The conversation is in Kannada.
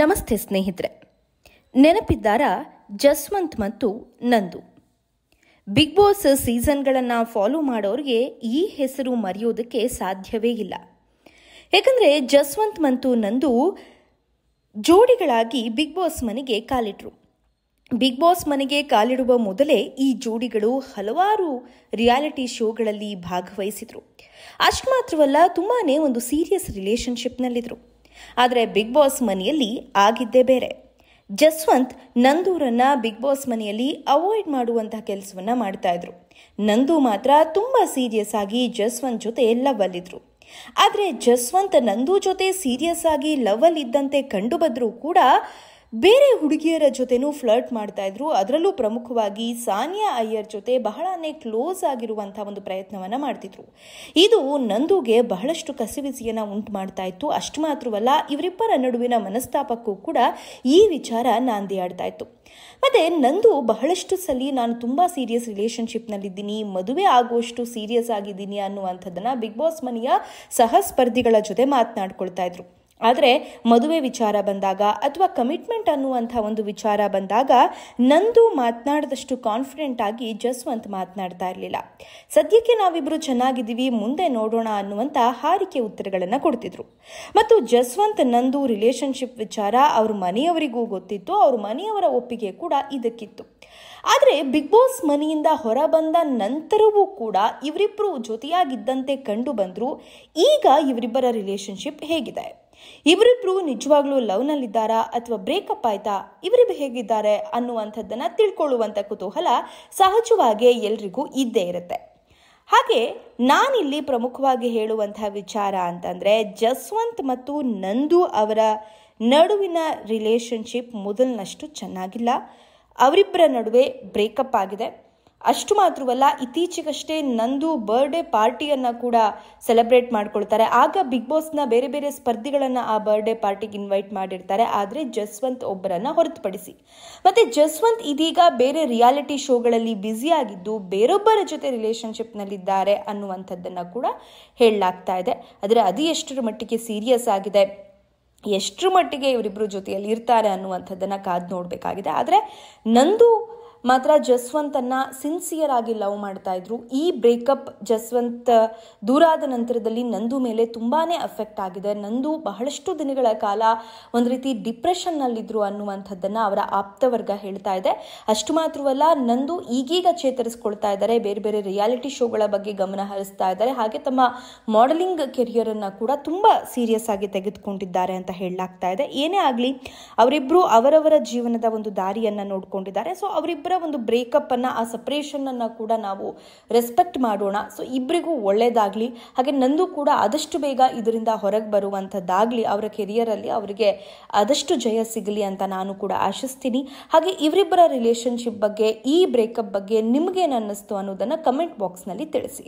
ನಮಸ್ತೆ ಸ್ನೇಹಿತರೆ ನೆನಪಿದ್ದಾರ ಜಸ್ವಂತ್ ಮತ್ತು ನಂದು ಬಿಗ್ ಬಾಸ್ ಸೀಸನ್ಗಳನ್ನು ಫಾಲೋ ಮಾಡೋರಿಗೆ ಈ ಹೆಸರು ಮರೆಯೋದಕ್ಕೆ ಸಾಧ್ಯವೇ ಇಲ್ಲ ಯಾಕಂದರೆ ಜಸ್ವಂತ್ ಮತ್ತು ನಂದು ಜೋಡಿಗಳಾಗಿ ಬಿಗ್ ಬಾಸ್ ಮನೆಗೆ ಕಾಲಿಟ್ರು ಬಿಗ್ ಬಾಸ್ ಮನೆಗೆ ಕಾಲಿಡುವ ಮೊದಲೇ ಈ ಜೋಡಿಗಳು ಹಲವಾರು ರಿಯಾಲಿಟಿ ಶೋಗಳಲ್ಲಿ ಭಾಗವಹಿಸಿದರು ಅಷ್ಟು ಮಾತ್ರವಲ್ಲ ತುಂಬಾ ಒಂದು ಸೀರಿಯಸ್ ರಿಲೇಷನ್ಶಿಪ್ನಲ್ಲಿದ್ದರು ಆದರೆ ಬಿಗ್ ಬಾಸ್ ಮನೆಯಲ್ಲಿ ಆಗಿದ್ದೇ ಬೇರೆ ಜಸ್ವಂತ್ ನಂದೂರನ್ನು ಬಿಗ್ ಬಾಸ್ ಮನೆಯಲ್ಲಿ ಅವಾಯ್ಡ್ ಮಾಡುವಂತಹ ಕೆಲಸವನ್ನು ಮಾಡ್ತಾ ಇದ್ರು ನಂದು ಮಾತ್ರ ತುಂಬ ಸೀರಿಯಸ್ ಆಗಿ ಜಸ್ವಂತ್ ಜೊತೆ ಲವ್ವಲ್ಲಿದ್ರು ಆದರೆ ಜಸ್ವಂತ್ ನಂದು ಜೊತೆ ಸೀರಿಯಸ್ ಆಗಿ ಲವ್ವಲ್ಲಿದ್ದಂತೆ ಕಂಡುಬಂದರೂ ಕೂಡ ಬೇರೆ ಹುಡುಗಿಯರ ಜೊತೆನೂ ಫ್ಲರ್ಟ್ ಮಾಡ್ತಾ ಇದ್ರು ಅದರಲ್ಲೂ ಪ್ರಮುಖವಾಗಿ ಸಾನಿಯಾ ಅಯ್ಯರ್ ಜೊತೆ ಬಹಳನೇ ಕ್ಲೋಸ್ ಆಗಿರುವಂಥ ಒಂದು ಪ್ರಯತ್ನವನ್ನು ಮಾಡ್ತಿದ್ರು ಇದು ನಂದುಗೆ ಬಹಳಷ್ಟು ಕಸಿವಿಸಿಯನ್ನು ಉಂಟು ಮಾಡ್ತಾ ಇತ್ತು ಅಷ್ಟು ಮಾತ್ರವಲ್ಲ ಇವರಿಬ್ಬರ ನಡುವಿನ ಮನಸ್ತಾಪಕ್ಕೂ ಕೂಡ ಈ ವಿಚಾರ ನಾಂದಿಯಾಡ್ತಾ ಇತ್ತು ಮತ್ತೆ ನಂದು ಬಹಳಷ್ಟು ಸಲ ನಾನು ತುಂಬ ಸೀರಿಯಸ್ ರಿಲೇಷನ್ಶಿಪ್ನಲ್ಲಿದ್ದೀನಿ ಮದುವೆ ಆಗುವಷ್ಟು ಸೀರಿಯಸ್ ಆಗಿದ್ದೀನಿ ಅನ್ನುವಂಥದ್ದನ್ನು ಬಿಗ್ ಬಾಸ್ ಮನೆಯ ಸಹ ಸ್ಪರ್ಧಿಗಳ ಜೊತೆ ಮಾತನಾಡ್ಕೊಳ್ತಾ ಇದ್ರು ಆದರೆ ಮದುವೆ ವಿಚಾರ ಬಂದಾಗ ಅಥವಾ ಕಮಿಟ್ಮೆಂಟ್ ಅನ್ನುವಂಥ ಒಂದು ವಿಚಾರ ಬಂದಾಗ ನಂದು ಮಾತನಾಡಿದಷ್ಟು ಕಾನ್ಫಿಡೆಂಟ್ ಆಗಿ ಜಸ್ವಂತ್ ಮಾತನಾಡ್ತಾ ಇರಲಿಲ್ಲ ಸದ್ಯಕ್ಕೆ ನಾವಿಬ್ಬರು ಚೆನ್ನಾಗಿದ್ದೀವಿ ಮುಂದೆ ನೋಡೋಣ ಅನ್ನುವಂಥ ಹಾರಿಕೆ ಉತ್ತರಗಳನ್ನು ಕೊಡ್ತಿದ್ರು ಮತ್ತು ಜಸ್ವಂತ್ ನಂದು ರಿಲೇಷನ್ಶಿಪ್ ವಿಚಾರ ಅವ್ರ ಮನೆಯವರಿಗೂ ಗೊತ್ತಿತ್ತು ಅವ್ರ ಮನೆಯವರ ಒಪ್ಪಿಗೆ ಕೂಡ ಇದಕ್ಕಿತ್ತು ಆದರೆ ಬಿಗ್ ಬಾಸ್ ಮನೆಯಿಂದ ಹೊರ ಬಂದ ನಂತರವೂ ಕೂಡ ಇವರಿಬ್ಬರು ಜೊತೆಯಾಗಿದ್ದಂತೆ ಕಂಡು ಬಂದರೂ ಈಗ ಇವರಿಬ್ಬರ ರಿಲೇಷನ್ಶಿಪ್ ಹೇಗಿದೆ ಇವರಿಬ್ರು ನಿಜವಾಗ್ಲೂ ಲವ್ನಲ್ಲಿದ್ದಾರಾ ಅಥವಾ ಬ್ರೇಕಪ್ ಆಯ್ತಾ ಇವರಿಬ್ರು ಹೇಗಿದ್ದಾರೆ ಅನ್ನುವಂಥದ್ದನ್ನು ತಿಳ್ಕೊಳ್ಳುವಂಥ ಕುತೂಹಲ ಸಹಜವಾಗಿ ಎಲ್ರಿಗೂ ಇದ್ದೇ ಇರುತ್ತೆ ಹಾಗೆ ನಾನಿಲ್ಲಿ ಪ್ರಮುಖವಾಗಿ ಹೇಳುವಂಥ ವಿಚಾರ ಅಂತಂದರೆ ಜಸ್ವಂತ್ ಮತ್ತು ನಂದು ಅವರ ನಡುವಿನ ರಿಲೇಶನ್ಶಿಪ್ ಮೊದಲಿನಷ್ಟು ಚೆನ್ನಾಗಿಲ್ಲ ಅವರಿಬ್ಬರ ನಡುವೆ ಬ್ರೇಕಪ್ ಆಗಿದೆ ಅಷ್ಟು ಮಾತ್ರವಲ್ಲ ಇತ್ತೀಚೆಗಷ್ಟೇ ನಂದು ಬರ್ಡೇ ಪಾರ್ಟಿಯನ್ನು ಕೂಡ ಸೆಲೆಬ್ರೇಟ್ ಮಾಡ್ಕೊಳ್ತಾರೆ ಆಗ ಬಿಗ್ ಬಾಸ್ನ ಬೇರೆ ಬೇರೆ ಸ್ಪರ್ಧಿಗಳನ್ನು ಆ ಬರ್ಡೇ ಪಾರ್ಟಿಗೆ ಇನ್ವೈಟ್ ಮಾಡಿರ್ತಾರೆ ಆದರೆ ಜಸ್ವಂತ್ ಒಬ್ಬರನ್ನು ಹೊರತುಪಡಿಸಿ ಮತ್ತು ಜಸ್ವಂತ್ ಇದೀಗ ಬೇರೆ ರಿಯಾಲಿಟಿ ಶೋಗಳಲ್ಲಿ ಆಗಿದ್ದು ಬೇರೊಬ್ಬರ ಜೊತೆ ರಿಲೇಷನ್ಶಿಪ್ನಲ್ಲಿದ್ದಾರೆ ಅನ್ನುವಂಥದ್ದನ್ನು ಕೂಡ ಹೇಳಲಾಗ್ತಾ ಇದೆ ಆದರೆ ಅದು ಎಷ್ಟರ ಮಟ್ಟಿಗೆ ಸೀರಿಯಸ್ ಆಗಿದೆ ಎಷ್ಟರ ಮಟ್ಟಿಗೆ ಇವರಿಬ್ಬರ ಜೊತೆಯಲ್ಲಿ ಇರ್ತಾರೆ ಅನ್ನುವಂಥದ್ದನ್ನು ಕಾದು ನೋಡಬೇಕಾಗಿದೆ ಆದರೆ ನಂದು ಮಾತ್ರ ಜಸ್ವಂತನ್ನು ಸಿನ್ಸಿಯರ್ ಆಗಿ ಲವ್ ಮಾಡ್ತಾ ಇದ್ರು ಈ ಬ್ರೇಕಪ್ ಜಸ್ವಂತ್ ಆದ ನಂತರದಲ್ಲಿ ನಂದು ಮೇಲೆ ತುಂಬಾ ಅಫೆಕ್ಟ್ ಆಗಿದೆ ನಂದು ಬಹಳಷ್ಟು ದಿನಗಳ ಕಾಲ ಒಂದು ರೀತಿ ಡಿಪ್ರೆಷನ್ನಲ್ಲಿದ್ದರು ಅನ್ನುವಂಥದ್ದನ್ನು ಅವರ ಆಪ್ತ ವರ್ಗ ಹೇಳ್ತಾ ಇದೆ ಅಷ್ಟು ಮಾತ್ರವಲ್ಲ ನಂದು ಈಗೀಗ ಚೇತರಿಸ್ಕೊಳ್ತಾ ಇದ್ದಾರೆ ಬೇರೆ ಬೇರೆ ರಿಯಾಲಿಟಿ ಶೋಗಳ ಬಗ್ಗೆ ಗಮನ ಹರಿಸ್ತಾ ಇದ್ದಾರೆ ಹಾಗೆ ತಮ್ಮ ಮಾಡೆಲಿಂಗ್ ಕೆರಿಯರನ್ನು ಕೂಡ ತುಂಬ ಸೀರಿಯಸ್ ಆಗಿ ತೆಗೆದುಕೊಂಡಿದ್ದಾರೆ ಅಂತ ಹೇಳಲಾಗ್ತಾ ಇದೆ ಏನೇ ಆಗಲಿ ಅವರಿಬ್ಬರು ಅವರವರ ಜೀವನದ ಒಂದು ದಾರಿಯನ್ನು ನೋಡಿಕೊಂಡಿದ್ದಾರೆ ಸೊ ಅವರಿಬ್ಬರ ಒಂದು ಬ್ರೇಕಪ್ಪನ್ನು ಆ ಸಪ್ರೇಷನನ್ನು ಕೂಡ ನಾವು ರೆಸ್ಪೆಕ್ಟ್ ಮಾಡೋಣ ಸೊ ಇಬ್ಬರಿಗೂ ಒಳ್ಳೆಯದಾಗಲಿ ಹಾಗೆ ನಂದು ಕೂಡ ಆದಷ್ಟು ಬೇಗ ಇದರಿಂದ ಹೊರಗೆ ಬರುವಂಥದ್ದಾಗಲಿ ಅವರ ಕೆರಿಯರಲ್ಲಿ ಅವರಿಗೆ ಆದಷ್ಟು ಜಯ ಸಿಗಲಿ ಅಂತ ನಾನು ಕೂಡ ಆಶಿಸ್ತೀನಿ ಹಾಗೆ ಇವರಿಬ್ಬರ ರಿಲೇಷನ್ಶಿಪ್ ಬಗ್ಗೆ ಈ ಬ್ರೇಕಪ್ ಬಗ್ಗೆ ನಿಮಗೇನು ಅನ್ನಿಸ್ತು ಅನ್ನೋದನ್ನು ಕಮೆಂಟ್ ಬಾಕ್ಸ್ನಲ್ಲಿ ತಿಳಿಸಿ